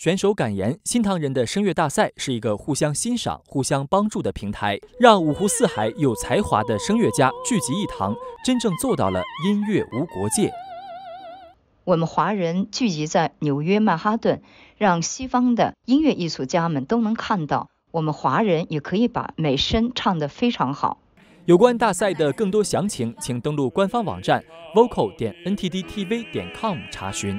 选手感言：新唐人的声乐大赛是一个互相欣赏、互相帮助的平台，让五湖四海有才华的声乐家聚集一堂，真正做到了音乐无国界。我们华人聚集在纽约曼哈顿，让西方的音乐艺术家们都能看到，我们华人也可以把美声唱得非常好。有关大赛的更多详情，请登录官方网站 vocal 点 ntdtv 点 com 查询。